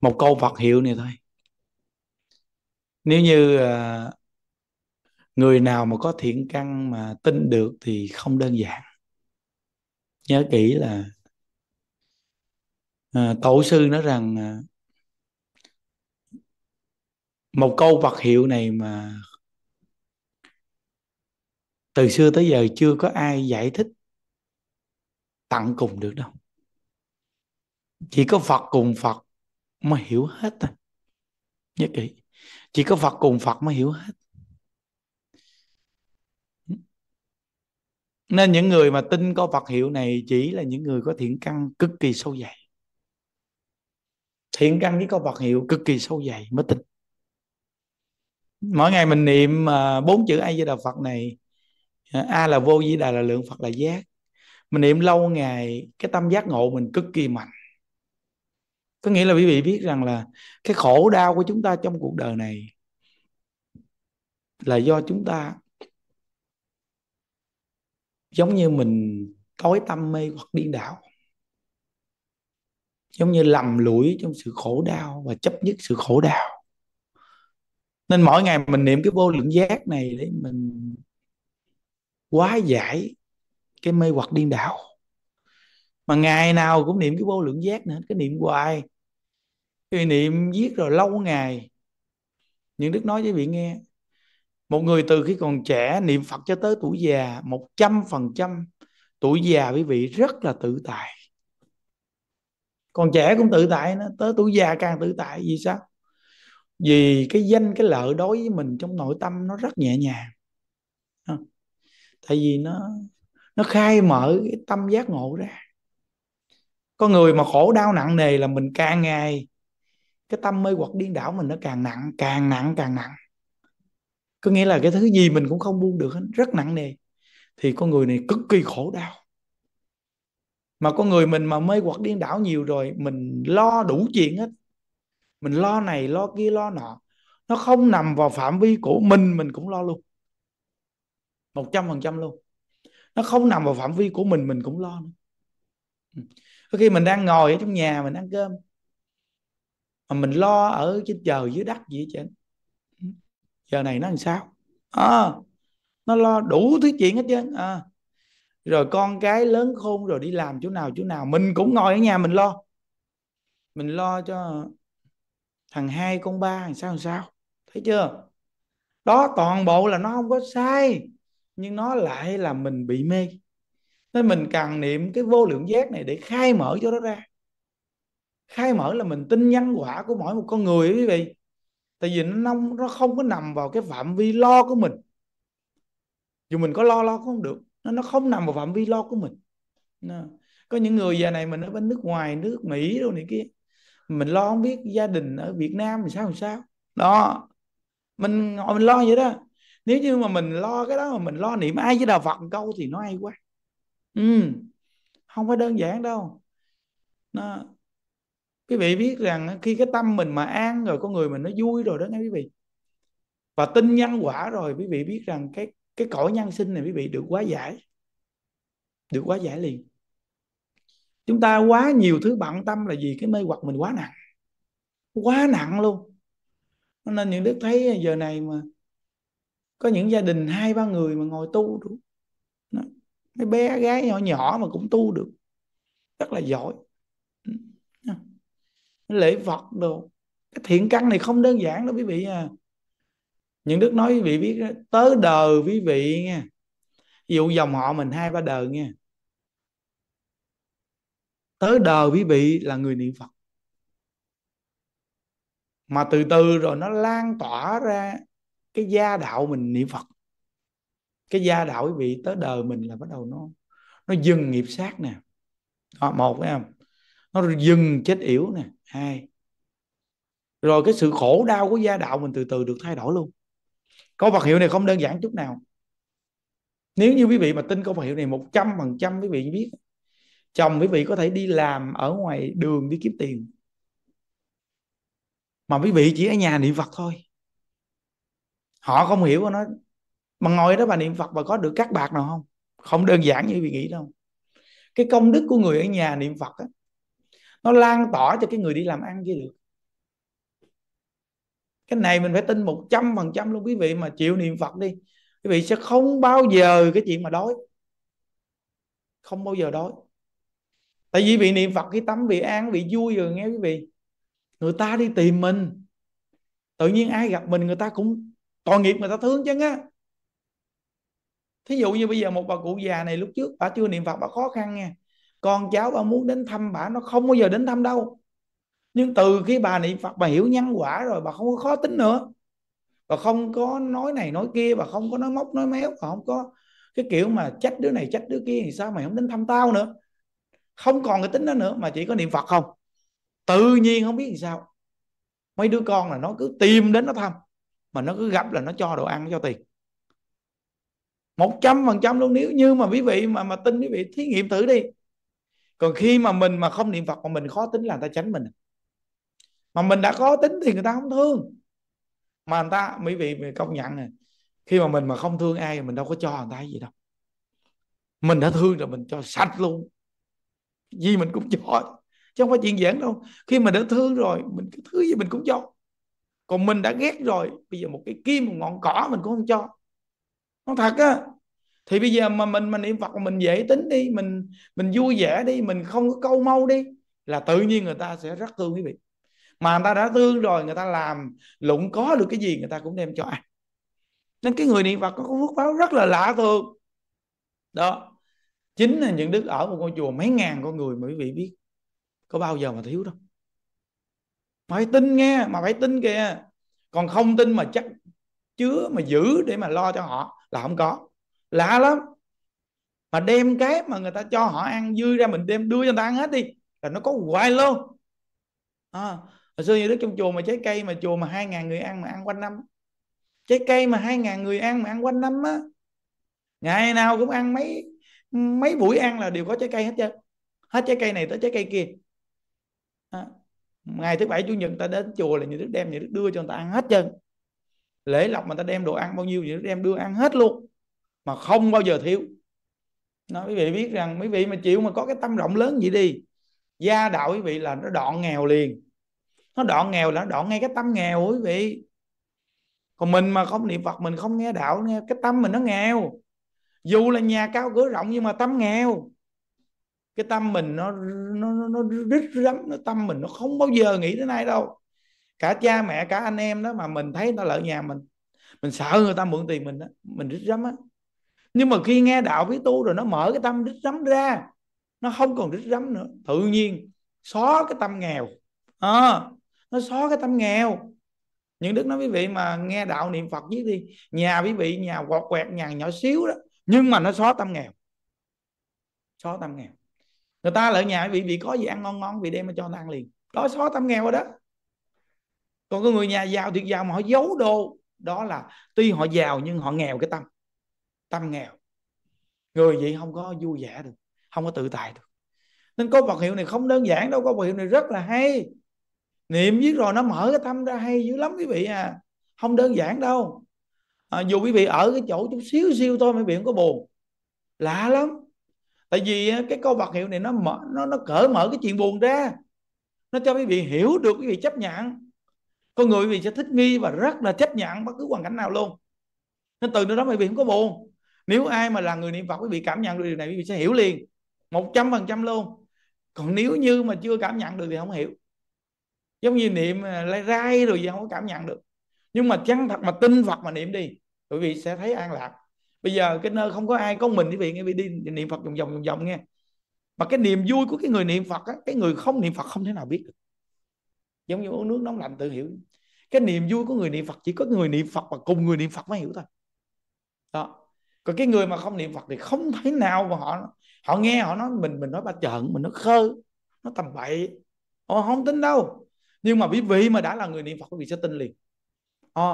một câu Phật hiệu này thôi nếu như à, người nào mà có thiện căn mà tin được thì không đơn giản nhớ kỹ là à, tổ sư nói rằng à, một câu vật hiệu này mà từ xưa tới giờ chưa có ai giải thích tặng cùng được đâu chỉ có phật cùng phật mà hiểu hết thôi nhớ kỹ chỉ có phật cùng phật mới hiểu hết nên những người mà tin có Phật hiệu này chỉ là những người có thiện căn cực kỳ sâu dày. Thiện căn với có Phật hiệu cực kỳ sâu dày mới tin. Mỗi ngày mình niệm à, bốn chữ A Di Đà Phật này, à, A là vô Di Đà là lượng Phật là giác. Mình niệm lâu ngày cái tâm giác ngộ mình cực kỳ mạnh có nghĩa là quý vị biết rằng là cái khổ đau của chúng ta trong cuộc đời này là do chúng ta giống như mình tối tâm mê hoặc điên đảo giống như lầm lũi trong sự khổ đau và chấp nhất sự khổ đau nên mỗi ngày mình niệm cái vô lượng giác này để mình quá giải cái mê hoặc điên đảo mà ngày nào cũng niệm cái vô lượng giác nữa cái niệm hoài cái niệm viết rồi lâu ngày những đức nói với vị nghe một người từ khi còn trẻ niệm phật cho tới tuổi già một trăm phần trăm tuổi già quý vị rất là tự tại còn trẻ cũng tự tại nữa tới tuổi già càng tự tại vì sao vì cái danh cái lợi đối với mình trong nội tâm nó rất nhẹ nhàng à, tại vì nó nó khai mở cái tâm giác ngộ ra con người mà khổ đau nặng nề là mình càng ngày cái tâm mê hoặc điên đảo mình nó càng nặng càng nặng càng nặng có nghĩa là cái thứ gì mình cũng không buông được hết rất nặng nề thì con người này cực kỳ khổ đau mà con người mình mà mê hoặc điên đảo nhiều rồi mình lo đủ chuyện hết mình lo này lo kia lo nọ nó không nằm vào phạm vi của mình mình cũng lo luôn một trăm phần trăm luôn nó không nằm vào phạm vi của mình mình cũng lo nữa ừ. có khi mình đang ngồi ở trong nhà mình ăn cơm mà mình lo ở trên trời dưới đất gì chứ giờ này nó làm sao à, nó lo đủ thứ chuyện hết trơn à, rồi con cái lớn khôn rồi đi làm chỗ nào chỗ nào mình cũng ngồi ở nhà mình lo mình lo cho thằng hai con ba làm sao làm sao thấy chưa đó toàn bộ là nó không có sai nhưng nó lại là mình bị mê nên mình cần niệm cái vô lượng giác này để khai mở cho nó ra khai mở là mình tin nhân quả của mỗi một con người quý vị tại vì nó không, nó không có nằm vào cái phạm vi lo của mình dù mình có lo lo cũng không được nó nó không nằm vào phạm vi lo của mình có những người giờ này mình ở bên nước ngoài nước mỹ đâu này kia mình lo không biết gia đình ở việt nam mình sao làm sao đó mình ngồi mình lo vậy đó nếu như mà mình lo cái đó mà mình lo niệm ai với đạo phật câu thì nó hay quá ừ không phải đơn giản đâu nó quý vị biết rằng khi cái tâm mình mà an rồi con người mình nó vui rồi đó nghe quý vị và tin nhân quả rồi quý vị biết rằng cái cái cõi nhân sinh này quý vị được quá giải được quá giải liền chúng ta quá nhiều thứ bận tâm là gì cái mê hoặc mình quá nặng quá nặng luôn nên những đức thấy giờ này mà có những gia đình hai ba người mà ngồi tu được mấy bé gái nhỏ nhỏ mà cũng tu được rất là giỏi lễ vật đồ cái thiện căn này không đơn giản đâu quý vị à những đức nói quý vị biết tớ đời quý vị nha ví dụ dòng họ mình hai ba đời nha tớ đời quý vị là người niệm phật mà từ từ rồi nó lan tỏa ra cái gia đạo mình niệm phật cái gia đạo quý vị tới đời mình là bắt đầu nó nó dừng nghiệp sát nè đó, một phải không nó dừng chết yếu nè hai rồi cái sự khổ đau của gia đạo mình từ từ được thay đổi luôn câu vật hiệu này không đơn giản chút nào nếu như quý vị mà tin câu vật hiệu này một trăm phần trăm quý vị biết chồng quý vị có thể đi làm ở ngoài đường đi kiếm tiền mà quý vị chỉ ở nhà niệm phật thôi họ không hiểu nó mà ngồi đó bà niệm phật bà có được các bạc nào không không đơn giản như quý vị nghĩ đâu cái công đức của người ở nhà niệm phật á, nó lan tỏa cho cái người đi làm ăn kia được cái này mình phải tin một trăm phần trăm luôn quý vị mà chịu niệm phật đi quý vị sẽ không bao giờ cái chuyện mà đói không bao giờ đói tại vì vị niệm phật cái tắm bị an bị vui rồi nghe quý vị người ta đi tìm mình tự nhiên ai gặp mình người ta cũng tội nghiệp người ta thương chứ á thí dụ như bây giờ một bà cụ già này lúc trước bà chưa niệm phật bà khó khăn nha con cháu bà muốn đến thăm bà nó không bao giờ đến thăm đâu nhưng từ khi bà niệm phật bà hiểu nhân quả rồi bà không có khó tính nữa bà không có nói này nói kia bà không có nói móc nói méo bà không có cái kiểu mà trách đứa này trách đứa kia thì sao mày không đến thăm tao nữa không còn cái tính đó nữa mà chỉ có niệm phật không tự nhiên không biết làm sao mấy đứa con là nó cứ tìm đến nó thăm mà nó cứ gặp là nó cho đồ ăn cho tiền một trăm phần trăm luôn nếu như mà quý vị mà mà tin quý vị thí nghiệm thử đi còn khi mà mình mà không niệm phật mà mình khó tính là người ta tránh mình mà mình đã khó tính thì người ta không thương mà người ta quý vị công nhận này khi mà mình mà không thương ai mình đâu có cho người ta gì đâu mình đã thương rồi mình cho sạch luôn gì mình cũng cho chứ không phải chuyện giản đâu khi mình đã thương rồi mình cái thứ gì mình cũng cho còn mình đã ghét rồi bây giờ một cái kim một ngọn cỏ mình cũng không cho nó thật á thì bây giờ mà mình mình niệm phật mình dễ tính đi mình mình vui vẻ đi mình không có câu mâu đi là tự nhiên người ta sẽ rất thương quý vị mà người ta đã thương rồi người ta làm lụng có được cái gì người ta cũng đem cho ai nên cái người niệm phật có phước báo rất là lạ thường đó chính là những đức ở một ngôi chùa mấy ngàn con người mà quý vị biết có bao giờ mà thiếu đâu phải tin nghe mà phải tin kìa còn không tin mà chắc chứa mà giữ để mà lo cho họ là không có lạ lắm mà đem cái mà người ta cho họ ăn dư ra mình đem đưa cho người ta ăn hết đi là nó có hoài luôn à, hồi xưa như đức trong chùa mà trái cây mà chùa mà hai ngàn người ăn mà ăn quanh năm trái cây mà hai ngàn người ăn mà ăn quanh năm á ngày nào cũng ăn mấy mấy buổi ăn là đều có trái cây hết trơn hết trái cây này tới trái cây kia à, ngày thứ bảy chủ nhật ta đến chùa là những đức đem những đức đưa cho người ta ăn hết trơn lễ lọc mà ta đem đồ ăn bao nhiêu những đức đem đưa ăn hết luôn mà không bao giờ thiếu nó quý vị biết rằng quý vị mà chịu mà có cái tâm rộng lớn vậy đi gia đạo quý vị là nó đoạn nghèo liền nó đoạn nghèo là nó đoạn ngay cái tâm nghèo quý vị còn mình mà không niệm phật mình không nghe đạo nghe cái tâm mình nó nghèo dù là nhà cao cửa rộng nhưng mà tâm nghèo cái tâm mình nó nó nó, nó rít rắm nó tâm mình nó không bao giờ nghĩ đến ai đâu cả cha mẹ cả anh em đó mà mình thấy người ta lợi nhà mình mình sợ người ta mượn tiền mình đó, mình rít rắm á nhưng mà khi nghe đạo với tu rồi nó mở cái tâm đứt rắm ra nó không còn đứt rắm nữa tự nhiên xóa cái tâm nghèo à, nó xóa cái tâm nghèo những đức nói quý vị mà nghe đạo niệm phật với đi nhà quý vị nhà quọt quẹt nhà nhỏ xíu đó nhưng mà nó xóa tâm nghèo xóa tâm nghèo người ta lại nhà quý bị có gì ăn ngon ngon vị đem cho nó ăn liền đó xóa tâm nghèo rồi đó còn có người nhà giàu tuyệt giàu mà họ giấu đồ đó là tuy họ giàu nhưng họ nghèo cái tâm tâm nghèo người vậy không có vui vẻ được không có tự tại được nên có vật hiệu này không đơn giản đâu có vật hiệu này rất là hay niệm viết rồi nó mở cái tâm ra hay dữ lắm quý vị à không đơn giản đâu à, dù quý vị ở cái chỗ chút xíu xíu thôi mấy vị có buồn lạ lắm tại vì à, cái câu vật hiệu này nó mở nó nó cởi mở cái chuyện buồn ra nó cho quý vị hiểu được quý vị chấp nhận con người quý vị sẽ thích nghi và rất là chấp nhận bất cứ hoàn cảnh nào luôn nên từ đó quý vị không có buồn nếu ai mà là người niệm phật quý vị cảm nhận được điều này quý vị sẽ hiểu liền một trăm phần trăm luôn còn nếu như mà chưa cảm nhận được thì không hiểu giống như niệm à, rai rồi gì không có cảm nhận được nhưng mà chân thật mà tin phật mà niệm đi quý vị sẽ thấy an lạc bây giờ cái nơi không có ai có mình quý vị nghe vị đi niệm phật vòng vòng vòng vòng nghe mà cái niềm vui của cái người niệm phật á, cái người không niệm phật không thể nào biết được giống như uống nước nóng lạnh tự hiểu cái niềm vui của người niệm phật chỉ có người niệm phật và cùng người niệm phật mới hiểu thôi đó còn cái người mà không niệm phật thì không thấy nào mà họ họ nghe họ nói mình mình nói ba trận mình nó khơ nó tầm bậy họ không tin đâu nhưng mà quý vị mà đã là người niệm phật quý vị sẽ tin liền à,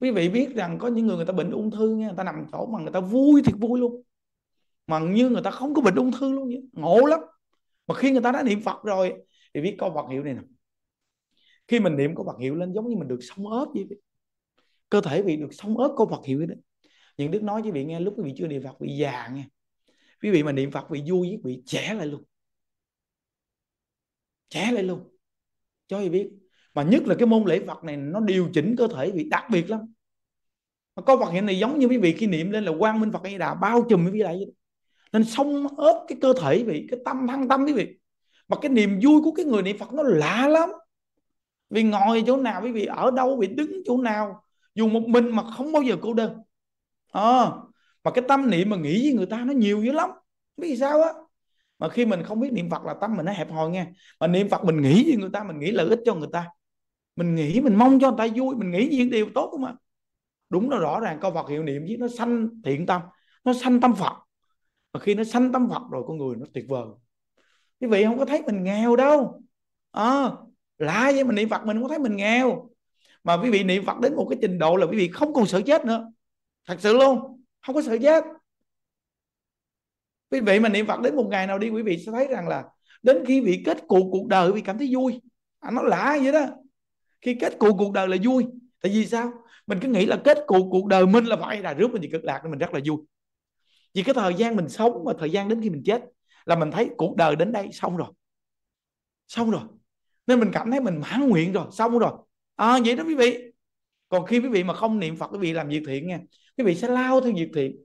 quý vị biết rằng có những người người ta bệnh ung thư nghe người ta nằm chỗ mà người ta vui thiệt vui luôn mà như người ta không có bệnh ung thư luôn nhỉ ngộ lắm mà khi người ta đã niệm phật rồi thì biết câu vật hiệu này nè khi mình niệm câu vật hiệu lên giống như mình được sống ớt vậy cơ thể bị được sống ớt câu vật hiệu đấy những đức nói với vị nghe lúc quý vị chưa niệm phật bị già nghe quý vị mà niệm phật bị vui với bị trẻ lại luôn trẻ lại luôn cho quý vị biết mà nhất là cái môn lễ phật này nó điều chỉnh cơ thể bị đặc biệt lắm mà có vật hiện này giống như quý vị khi niệm lên là quang minh phật hay đà bao trùm quý vị lại nên xông ớt cái cơ thể vị cái tâm thăng tâm quý vị mà cái niềm vui của cái người niệm phật nó lạ lắm vì ngồi chỗ nào quý vị ở đâu vị đứng chỗ nào dù một mình mà không bao giờ cô đơn à, mà cái tâm niệm mà nghĩ với người ta nó nhiều dữ lắm không biết sao á mà khi mình không biết niệm phật là tâm mình nó hẹp hòi nghe mà niệm phật mình nghĩ với người ta mình nghĩ lợi ích cho người ta mình nghĩ mình mong cho người ta vui mình nghĩ những điều tốt không ạ đúng là rõ ràng câu Phật hiệu niệm với nó sanh thiện tâm nó sanh tâm Phật mà khi nó sanh tâm Phật rồi con người nó tuyệt vời quý vị không có thấy mình nghèo đâu à, lạ vậy mình niệm Phật mình không có thấy mình nghèo mà quý vị niệm Phật đến một cái trình độ là quý vị không còn sợ chết nữa thật sự luôn không có sợ giác quý vị mà niệm phật đến một ngày nào đi quý vị sẽ thấy rằng là đến khi vị kết cuộc cuộc đời quý vị cảm thấy vui à, nó lạ vậy đó khi kết cuộc cuộc đời là vui tại vì sao mình cứ nghĩ là kết cuộc cuộc đời mình là phải là rước mình thì cực lạc nên mình rất là vui vì cái thời gian mình sống và thời gian đến khi mình chết là mình thấy cuộc đời đến đây xong rồi xong rồi nên mình cảm thấy mình mãn nguyện rồi xong rồi à, vậy đó quý vị còn khi quý vị mà không niệm phật quý vị làm việc thiện nha cái vị sẽ lao theo việc thiện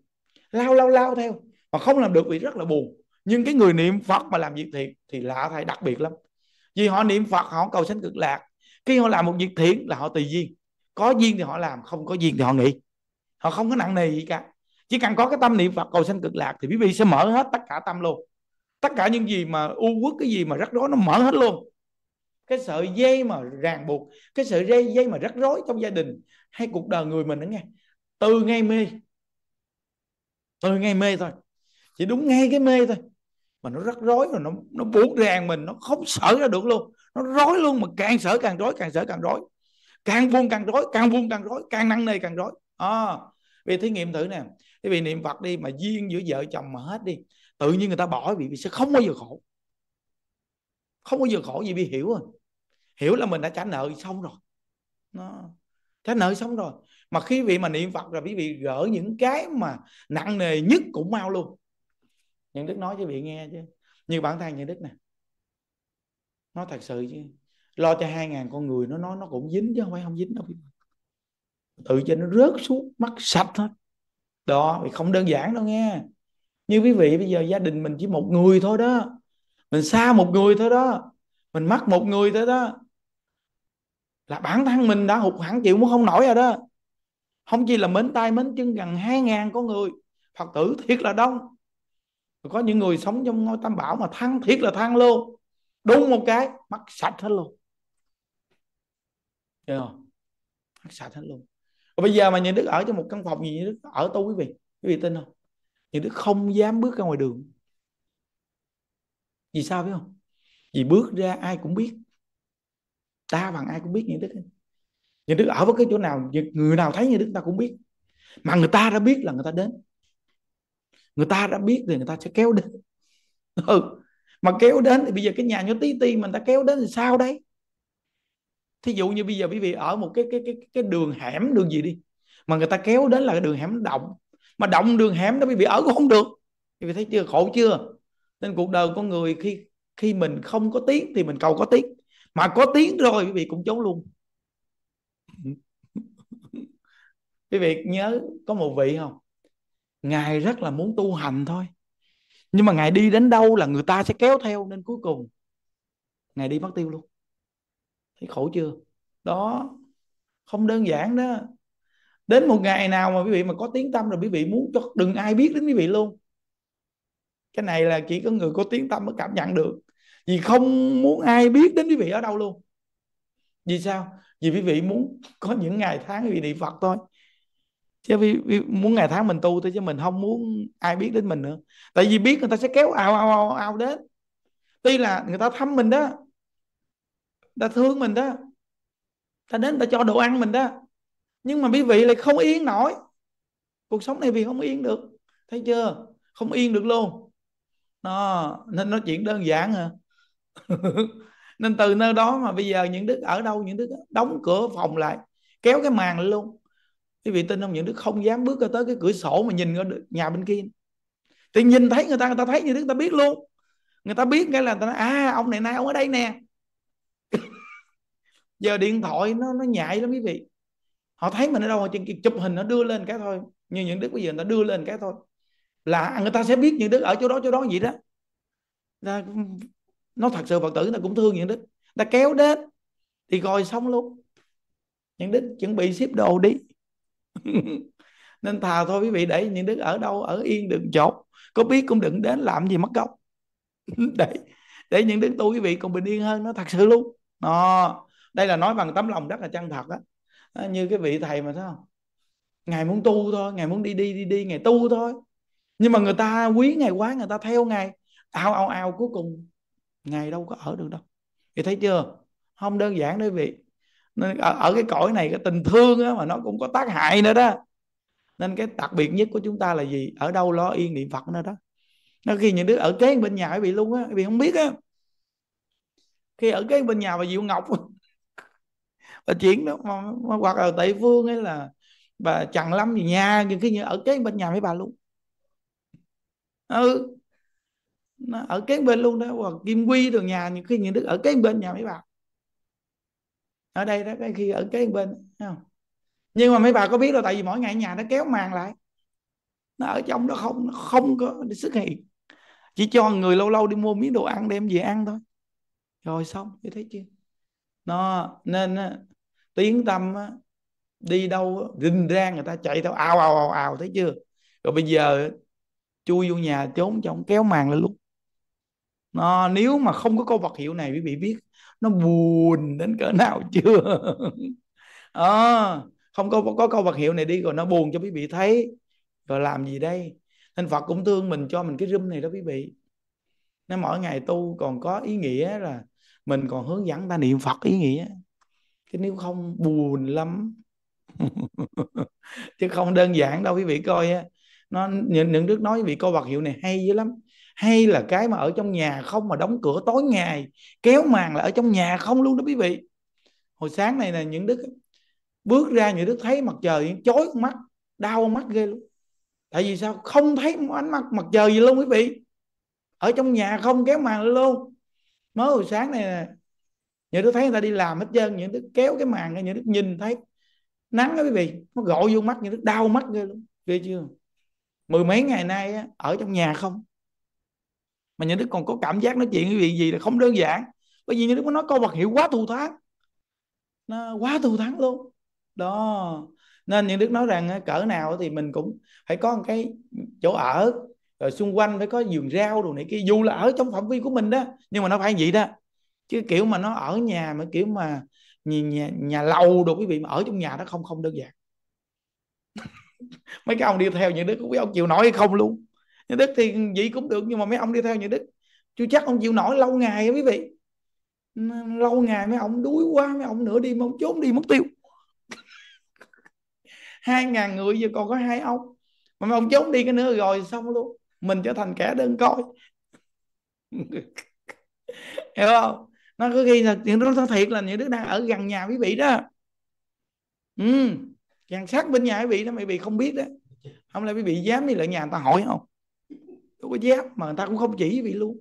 lao lao lao theo mà không làm được vị rất là buồn nhưng cái người niệm phật mà làm việc thiện thì lạ thay đặc biệt lắm vì họ niệm phật họ cầu sanh cực lạc khi họ làm một việc thiện là họ tùy duyên có duyên thì họ làm không có duyên thì họ nghỉ họ không có nặng nề gì cả chỉ cần có cái tâm niệm phật cầu sanh cực lạc thì quý vị sẽ mở hết tất cả tâm luôn tất cả những gì mà u quốc cái gì mà rắc rối nó mở hết luôn cái sợi dây mà ràng buộc cái sợi dây dây mà rắc rối trong gia đình hay cuộc đời người mình đó nghe từ ngay mê từ ngay mê thôi chỉ đúng ngay cái mê thôi mà nó rất rối rồi nó nó buộc ràng mình nó không sợ ra được luôn nó rối luôn mà càng sợ càng rối càng sợ càng rối càng vuông càng rối càng vuông càng rối càng năng nề càng rối à, vì thí nghiệm thử nè cái vì niệm phật đi mà duyên giữa vợ chồng mà hết đi tự nhiên người ta bỏ vì sẽ không bao giờ khổ không bao giờ khổ gì bị hiểu rồi à. hiểu là mình đã trả nợ xong rồi nó thế nợ xong rồi mà khi vị mà niệm phật rồi quý vị gỡ những cái mà nặng nề nhất cũng mau luôn những đức nói cho vị nghe chứ như bản thân những đức nè nó thật sự chứ lo cho hai ngàn con người nó nói nó cũng dính chứ không phải không dính đâu tự cho nó rớt xuống mắt sạch hết đó vì không đơn giản đâu nghe như quý vị bây giờ gia đình mình chỉ một người thôi đó mình xa một người thôi đó mình mắc một người thôi đó là bản thân mình đã hụt hẳn chịu muốn không nổi rồi đó không chỉ là mến tay mến chân gần hai ngàn con người phật tử thiệt là đông có những người sống trong ngôi tam bảo mà thăng thiệt là thăng luôn đúng một cái mắc sạch hết luôn Được không? mắc sạch hết luôn Và bây giờ mà nhà đức ở trong một căn phòng gì đức ở tu quý vị quý vị tin không nhà đức không dám bước ra ngoài đường vì sao biết không vì bước ra ai cũng biết ta bằng ai cũng biết những đức những đức ở với cái chỗ nào người nào thấy như đức ta cũng biết mà người ta đã biết là người ta đến người ta đã biết thì người ta sẽ kéo đến ừ. mà kéo đến thì bây giờ cái nhà nhỏ tí ti mình ta kéo đến thì sao đấy thí dụ như bây giờ quý vị ở một cái cái cái cái đường hẻm đường gì đi mà người ta kéo đến là cái đường hẻm động mà động đường hẻm đó quý vị ở cũng không được quý vị thấy chưa khổ chưa nên cuộc đời con người khi khi mình không có tiếng thì mình cầu có tiếng mà có tiếng rồi quý vị cũng trốn luôn quý vị nhớ có một vị không ngài rất là muốn tu hành thôi nhưng mà ngài đi đến đâu là người ta sẽ kéo theo nên cuối cùng ngài đi mất tiêu luôn thấy khổ chưa đó không đơn giản đó đến một ngày nào mà quý vị mà có tiếng tâm rồi quý vị muốn cho đừng ai biết đến quý vị luôn cái này là chỉ có người có tiếng tâm mới cảm nhận được vì không muốn ai biết đến quý vị ở đâu luôn vì sao vì quý vị muốn có những ngày tháng quý vị niệm phật thôi chứ vì, vì muốn ngày tháng mình tu thôi chứ mình không muốn ai biết đến mình nữa tại vì biết người ta sẽ kéo ao ao ao, ao đến tuy là người ta thăm mình đó người ta thương mình đó ta đến người ta cho đồ ăn mình đó nhưng mà quý vị lại không yên nổi cuộc sống này vì không yên được thấy chưa không yên được luôn nó nên nó chuyện đơn giản hả nên từ nơi đó mà bây giờ những đức ở đâu những đức đóng cửa phòng lại kéo cái màn lại luôn quý vị tin không những đức không dám bước ra tới cái cửa sổ mà nhìn ở nhà bên kia thì nhìn thấy người ta người ta thấy như đức ta biết luôn người ta biết cái là người ta nói, à ông này nay ông ở đây nè giờ điện thoại nó nó nhạy lắm quý vị họ thấy mình ở đâu họ chụp hình nó đưa lên cái thôi như những đức bây giờ người ta đưa lên cái thôi là người ta sẽ biết những đức ở chỗ đó chỗ đó gì đó nó thật sự phật tử nó cũng thương những đức ta kéo đến thì coi xong luôn những đức chuẩn bị xếp đồ đi nên thà thôi quý vị để những đức ở đâu ở yên đừng chỗ có biết cũng đừng đến làm gì mất gốc để để những đức tu quý vị còn bình yên hơn nó thật sự luôn nó đây là nói bằng tấm lòng rất là chân thật á như cái vị thầy mà thấy không ngài muốn tu thôi ngài muốn đi đi đi đi ngài tu thôi nhưng mà người ta quý ngày quá người ta theo ngài ao ao ao cuối cùng ngài đâu có ở được đâu thì thấy chưa không đơn giản đấy vị nên ở, ở cái cõi này cái tình thương á, mà nó cũng có tác hại nữa đó nên cái đặc biệt nhất của chúng ta là gì ở đâu lo yên niệm phật nữa đó nó khi những đứa ở kế bên nhà bị luôn á bị không biết á khi ở kế bên nhà bà diệu ngọc bà chuyển đó mà, mà hoặc là tệ phương hay là bà chẳng lắm gì nha nhưng khi ở kế bên nhà mấy bà luôn ừ nó ở kế bên luôn đó hoặc kim quy đường nhà những khi những đức ở kế bên nhà mấy bà ở đây đó cái khi ở kế bên không nhưng mà mấy bà có biết đâu tại vì mỗi ngày nhà nó kéo màn lại nó ở trong đó không nó không có xuất hiện chỉ cho người lâu lâu đi mua miếng đồ ăn đem về ăn thôi rồi xong như thế chưa nó nên tiếng tâm đi đâu rinh ra người ta chạy tao ao ao ao ao thấy chưa rồi bây giờ chui vô nhà trốn trong kéo màn lên luôn nó nếu mà không có câu vật hiệu này quý vị biết nó buồn đến cỡ nào chưa à, không có có câu vật hiệu này đi rồi nó buồn cho quý vị thấy rồi làm gì đây nên phật cũng thương mình cho mình cái râm này đó quý vị nó mỗi ngày tu còn có ý nghĩa là mình còn hướng dẫn ta niệm phật ý nghĩa chứ nếu không buồn lắm chứ không đơn giản đâu quý vị coi á nó những những đức nói quý vị câu vật hiệu này hay dữ lắm hay là cái mà ở trong nhà không mà đóng cửa tối ngày kéo màn là ở trong nhà không luôn đó quý vị hồi sáng này là những đức bước ra những đức thấy mặt trời chói mắt đau mắt ghê luôn tại vì sao không thấy ánh mặt mặt trời gì luôn quý vị ở trong nhà không kéo màn luôn mới hồi sáng này nè những đứa thấy người ta đi làm hết trơn những đứa kéo cái màn ra những đứa nhìn thấy nắng đó quý vị nó gọi vô mắt những đứa đau mắt ghê luôn ghê chưa mười mấy ngày nay ở trong nhà không mà những đức còn có cảm giác nói chuyện cái việc gì là không đơn giản bởi vì những đức mới nói câu vật hiệu quá thù thắng nó quá thù thắng luôn đó nên những đức nói rằng cỡ nào thì mình cũng phải có một cái chỗ ở rồi xung quanh phải có giường rau đồ này kia dù là ở trong phạm vi của mình đó nhưng mà nó phải vậy đó chứ kiểu mà nó ở nhà mà kiểu mà nhà, nhà, nhà lầu đồ quý vị mà ở trong nhà nó không không đơn giản mấy cái ông đi theo những đứa cũng biết ông chịu nổi hay không luôn như đức thì vậy cũng được nhưng mà mấy ông đi theo như đức chưa chắc ông chịu nổi lâu ngày quý vị lâu ngày mấy ông đuối quá mấy ông nửa đi mà ông trốn đi mất tiêu hai ngàn người giờ còn có hai ông mà mấy ông trốn đi cái nữa rồi xong luôn mình trở thành kẻ đơn coi hiểu không nó có khi là chuyện đó nó thiệt là những đứa đang ở gần nhà quý vị đó ừ gần sát bên nhà quý vị đó quý vị không biết đó không lẽ quý vị dám đi lại nhà người ta hỏi không đâu có dám mà người ta cũng không chỉ quý vị luôn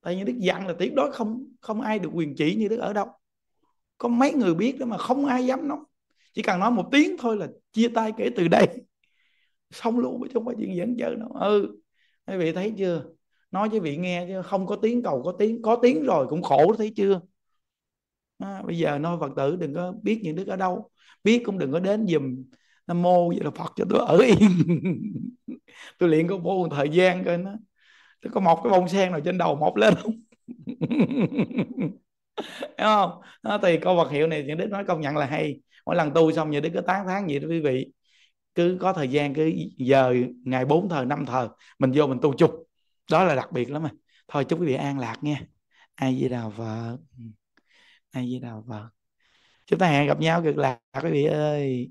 tại như đức dặn là tuyệt đó không không ai được quyền chỉ như đức ở đâu có mấy người biết đó mà không ai dám nói chỉ cần nói một tiếng thôi là chia tay kể từ đây xong luôn chứ không phải chuyện dẫn chơi đâu ừ quý vị thấy chưa nói với vị nghe chứ không có tiếng cầu có tiếng có tiếng rồi cũng khổ thấy chưa à, bây giờ nói phật tử đừng có biết những đức ở đâu biết cũng đừng có đến dùm nam mô vậy là phật cho tôi ở yên tôi luyện có vô một thời gian coi nó tôi có một cái bông sen nào trên đầu mọc lên không Đúng không đó, thì câu vật hiệu này những đức nói công nhận là hay mỗi lần tu xong những đức cứ tán tháng vậy đó quý vị cứ có thời gian cứ giờ ngày 4 thờ 5 thờ mình vô mình tu chung đó là đặc biệt lắm mà thôi chúc quý vị an lạc nha ai với đào vợ ai với đào vợ chúng ta hẹn gặp nhau cực lạc quý vị ơi